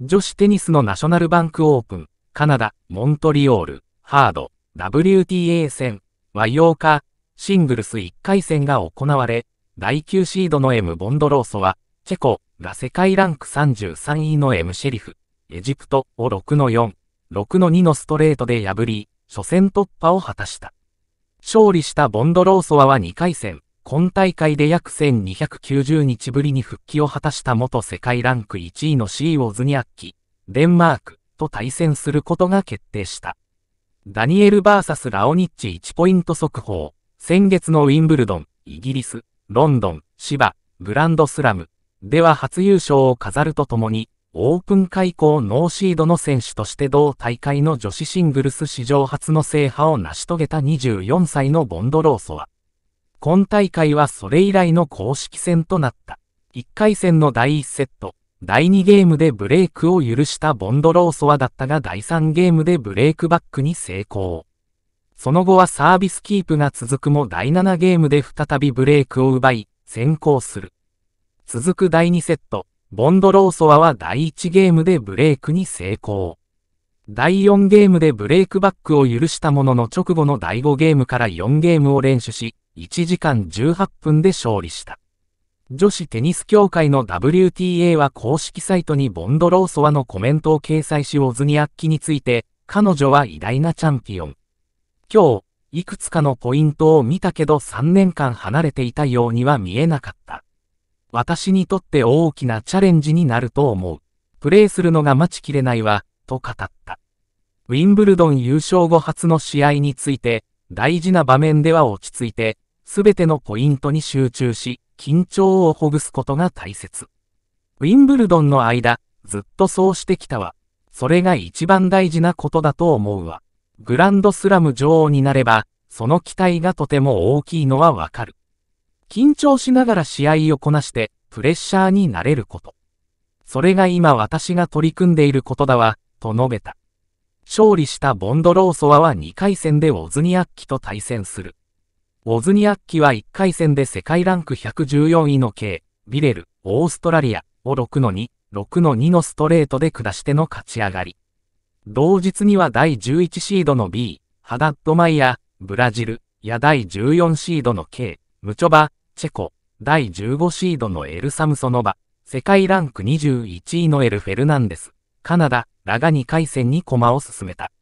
女子テニスのナショナルバンクオープン、カナダ、モントリオール、ハード、WTA 戦は8日、シングルス1回戦が行われ、第9シードの M ボンドローソは、チェコが世界ランク33位の M シェリフ、エジプトを6の4、6の2のストレートで破り、初戦突破を果たした。勝利したボンドローソワは2回戦、今大会で約1290日ぶりに復帰を果たした元世界ランク1位のシー・ウォズニアッキ、デンマークと対戦することが決定した。ダニエル VS ラオニッチ1ポイント速報。先月のウィンブルドン、イギリス、ロンドン、芝、グランドスラムでは初優勝を飾るとともに、オープン開口ノーシードの選手として同大会の女子シングルス史上初の制覇を成し遂げた24歳のボンドローソは、今大会はそれ以来の公式戦となった。1回戦の第1セット、第2ゲームでブレークを許したボンドローソワだったが第3ゲームでブレークバックに成功。その後はサービスキープが続くも第7ゲームで再びブレークを奪い、先行する。続く第2セット、ボンドローソワは第1ゲームでブレークに成功。第4ゲームでブレークバックを許したものの直後の第5ゲームから4ゲームを連取し、1時間18分で勝利した。女子テニス協会の WTA は公式サイトにボンドローソワのコメントを掲載しオズニアッキについて、彼女は偉大なチャンピオン。今日、いくつかのポイントを見たけど3年間離れていたようには見えなかった。私にとって大きなチャレンジになると思う。プレイするのが待ちきれないわ、と語った。ウィンブルドン優勝後初の試合について、大事な場面では落ち着いて、すべてのポイントに集中し、緊張をほぐすことが大切。ウィンブルドンの間、ずっとそうしてきたわ。それが一番大事なことだと思うわ。グランドスラム女王になれば、その期待がとても大きいのはわかる。緊張しながら試合をこなして、プレッシャーになれること。それが今私が取り組んでいることだわ、と述べた。勝利したボンドローソワは2回戦でオズニアッキと対戦する。ウォズニアッキは1回戦で世界ランク114位の K、ビレル、オーストラリアを6の2、6の2のストレートで下しての勝ち上がり。同日には第11シードの B、ハダッドマイヤ、ブラジル、や第14シードの K、ムチョバ、チェコ、第15シードのエル・サムソノバ、世界ランク21位のエル・フェルナンデス、カナダラが2回戦に駒を進めた。